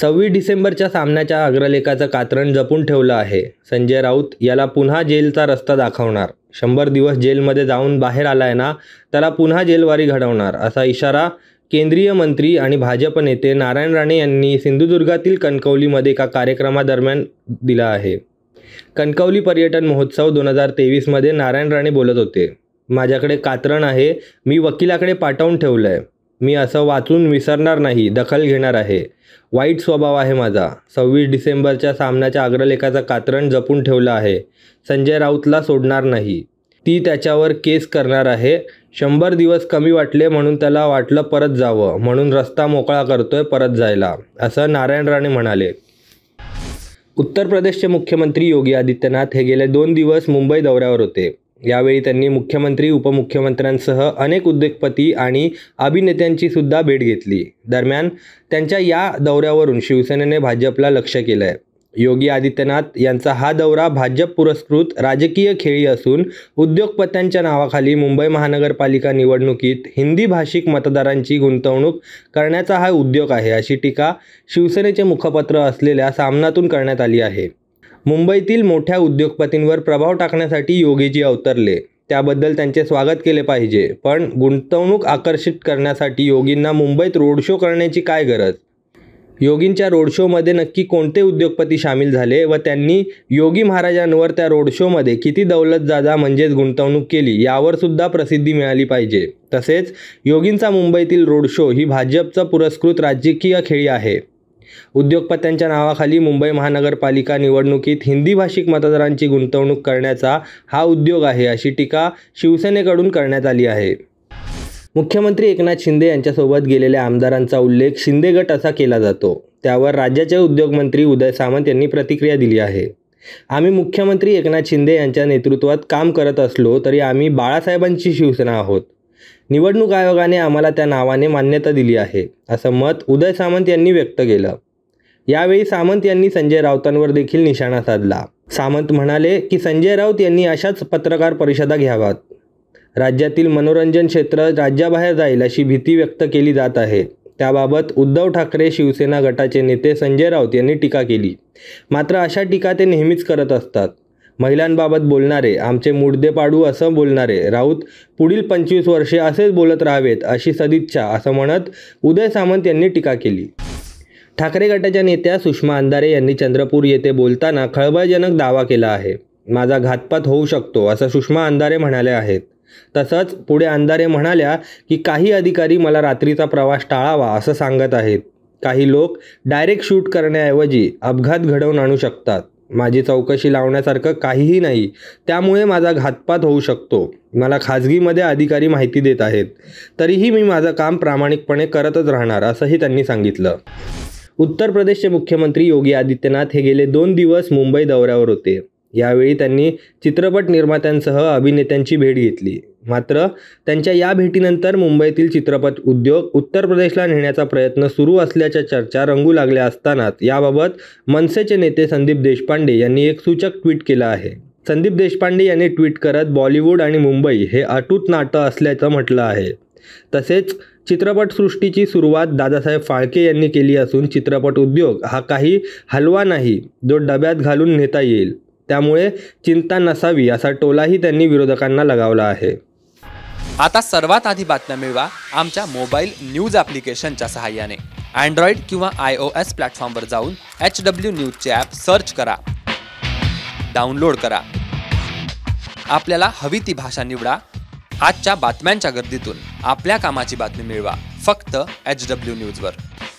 सव्वीस डिसेंबरच्या सामन्याच्या अग्रलेखाचं कात्रण जपून ठेवलं आहे संजय राऊत याला पुन्हा जेलचा रस्ता दाखवणार शंभर दिवस जेलमध्ये जाऊन बाहेर आलाय ना त्याला पुन्हा जेलवारी घडवणार असा इशारा केंद्रीय मंत्री आणि भाजप नेते नारायण राणे यांनी सिंधुदुर्गातील कणकवलीमध्ये एका कार्यक्रमादरम्यान दिला आहे कणकवली पर्यटन महोत्सव दोन हजार तेवीसमध्ये नारायण राणे बोलत होते माझ्याकडे कात्रण आहे मी वकिलाकडे पाठवून ठेवलं आहे मी असं वाचून विसरणार नाही दखल घेणार आहे वाईट स्वभाव आहे माझा सव्वीस डिसेंबरच्या सामन्याच्या अग्रलेखाचा कात्रण जपून ठेवला आहे संजय राऊतला सोडणार नाही ती त्याच्यावर केस करणार आहे शंभर दिवस कमी वाटले म्हणून त्याला वाटलं परत जावं म्हणून रस्ता मोकळा करतोय परत जायला असं नारायण राणे म्हणाले उत्तर प्रदेशचे मुख्यमंत्री योगी आदित्यनाथ हे गेले दोन दिवस मुंबई दौऱ्यावर होते यावेळी त्यांनी मुख्यमंत्री उपमुख्यमंत्र्यांसह अनेक उद्योगपती आणि अभिनेत्यांची सुद्धा भेट घेतली दरम्यान त्यांच्या या दौऱ्यावरून शिवसेनेने भाजपला लक्ष केलं आहे योगी आदित्यनाथ यांचा हा दौरा भाजप पुरस्कृत राजकीय खेळी असून उद्योगपत्यांच्या नावाखाली मुंबई महानगरपालिका निवडणुकीत हिंदी भाषिक मतदारांची गुंतवणूक करण्याचा हा उद्योग आहे अशी टीका शिवसेनेचे मुखपत्र असलेल्या सामनातून करण्यात आली आहे मुंबईतील मोठ्या उद्योगपतींवर प्रभाव टाकण्यासाठी योगीजी अवतरले त्याबद्दल त्यांचे स्वागत केले पाहिजे पण गुंतवणूक आकर्षित करण्यासाठी योगींना मुंबईत रोड शो करण्याची काय गरज योगींच्या रोड शोमध्ये नक्की कोणते उद्योगपती सामील झाले व त्यांनी योगी महाराजांवर त्या रोड शोमध्ये किती दौलत जादा म्हणजेच गुंतवणूक केली यावर सुद्धा प्रसिद्धी मिळाली पाहिजे तसेच योगींचा मुंबईतील रोड शो ही भाजपचा पुरस्कृत राजकीय खेळी आहे उद्योगपत्यांच्या नावाखाली मुंबई महानगरपालिका निवडणुकीत हिंदी भाषिक मतदारांची गुंतवणूक करण्याचा हा उद्योग आहे अशी टीका शिवसेनेकडून करण्यात आली आहे मुख्यमंत्री एकनाथ शिंदे यांच्यासोबत गेलेल्या आमदारांचा उल्लेख शिंदे गट असा केला जातो त्यावर राज्याचे उद्योगमंत्री उदय सामंत यांनी प्रतिक्रिया दिली आहे आम्ही मुख्यमंत्री एकनाथ शिंदे यांच्या नेतृत्वात काम करत असलो तरी आम्ही बाळासाहेबांची शिवसेना आहोत निवडणूक आयोगाने आम्हाला त्या नावाने मान्यता दिली आहे असं मत उदय सामंत यांनी व्यक्त केलं यावेळी सामंत यांनी संजय राऊतांवर देखील निशाणा साधला सामंत म्हणाले की संजय राऊत यांनी अशाच पत्रकार परिषदा घ्याव्यात राज्यातील मनोरंजन क्षेत्र राज्याबाहेर जाईल अशी भीती व्यक्त केली जात आहे त्याबाबत उद्धव ठाकरे शिवसेना गटाचे नेते संजय राऊत यांनी टीका केली मात्र अशा टीका ते नेहमीच करत असतात महिलांबाबत बोलणारे आमचे मुडदे पाडू असं बोलणारे राऊत पुढील पंचवीस वर्षे असेच बोलत राहावेत अशी सदिच्छा असं म्हणत उदय सामंत यांनी टीका केली ठाकरे गटाच्या नेत्या सुषमा अंधारे यांनी चंद्रपूर येथे बोलताना खळबळजनक दावा केला आहे माझा घातपात होऊ शकतो असं सुषमा अंधारे म्हणाल्या आहेत तसंच पुढे अंधारे म्हणाल्या की काही अधिकारी मला रात्रीचा प्रवास टाळावा असं सांगत आहेत काही लोक डायरेक्ट शूट करण्याऐवजी अपघात घडवून आणू शकतात माझी चौकशी लावण्यासारखं काहीही नाही त्यामुळे माझा घातपात होऊ शकतो मला खाजगीमध्ये अधिकारी माहिती देत आहेत तरीही मी माझं काम प्रामाणिकपणे करतच राहणार असंही त्यांनी सांगितलं उत्तर प्रदेशचे मुख्यमंत्री योगी आदित्यनाथ हे गेले दोन दिवस मुंबई दौऱ्यावर होते यावेळी त्यांनी चित्रपट निर्मात्यांसह अभिनेत्यांची भेट घेतली मात्र त्यांच्या या भेटीनंतर मुंबईतील चित्रपट उद्योग उत्तर प्रदेशला नेण्याचा प्रयत्न सुरू असल्याच्या चर्चा रंगू लागल्या असतानाच याबाबत मनसेचे नेते संदीप देशपांडे यांनी एक सूचक ट्विट केलं आहे संदीप देशपांडे यांनी ट्विट करत बॉलिवूड आणि मुंबई हे अटूट नाटं असल्याचं म्हटलं आहे तसेच चित्रपटसृष्टीची सुरुवात दादासाहेब फाळके यांनी केली असून चित्रपट उद्योग हा काही हलवा नाही जो डब्यात घालून नेता येईल त्यामुळे चिंता नसावी असा टोलाही त्यांनी विरोधकांना लगावला आहे आता सर्वात आधी बातम्या मिळवा आमच्या मोबाईल न्यूज ॲप्लिकेशनच्या सहाय्याने अँड्रॉइड किंवा आय ओ एस प्लॅटफॉर्मवर जाऊन एच डब्ल्यू न्यूजचे ॲप सर्च करा डाउनलोड करा आपल्याला हवी ती भाषा निवडा आजच्या बातम्यांच्या गर्दीतून आपल्या कामाची बातमी मिळवा फक्त एच डब्ल्यू न्यूजवर